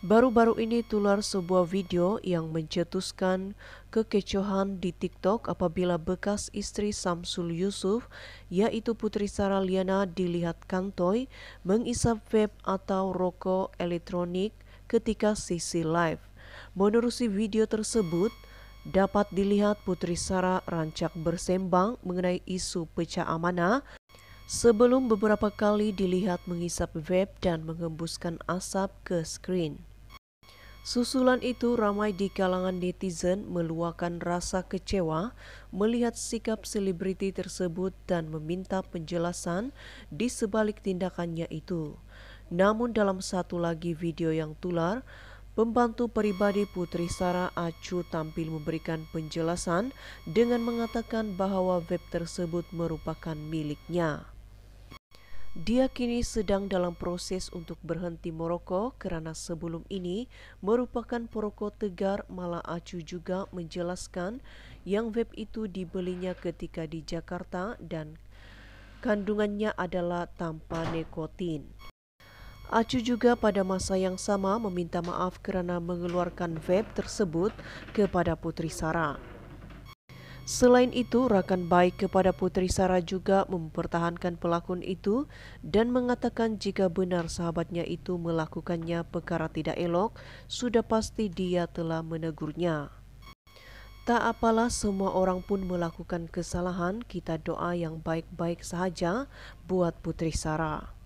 Baru-baru ini tular sebuah video yang mencetuskan kekecohan di TikTok apabila bekas istri Samsul Yusuf, yaitu Putri Sara Liana dilihat kantoi mengisap vape atau rokok elektronik ketika sisi live. Menerusi video tersebut, dapat dilihat Putri Sara rancak bersembang mengenai isu pecah amanah sebelum beberapa kali dilihat mengisap vape dan mengembuskan asap ke screen. Susulan itu ramai di kalangan netizen meluahkan rasa kecewa melihat sikap selebriti tersebut dan meminta penjelasan di sebalik tindakannya itu. Namun dalam satu lagi video yang tular, pembantu pribadi Putri Sarah Acu tampil memberikan penjelasan dengan mengatakan bahwa web tersebut merupakan miliknya. Dia kini sedang dalam proses untuk berhenti merokok kerana sebelum ini merupakan perokok tegar malah Acu juga menjelaskan yang vape itu dibelinya ketika di Jakarta dan kandungannya adalah tanpa nikotin. Acu juga pada masa yang sama meminta maaf kerana mengeluarkan vape tersebut kepada Putri Sarah. Selain itu, rakan baik kepada Putri Sarah juga mempertahankan pelakon itu dan mengatakan jika benar sahabatnya itu melakukannya perkara tidak elok, sudah pasti dia telah menegurnya. Tak apalah semua orang pun melakukan kesalahan, kita doa yang baik-baik saja buat Putri Sarah.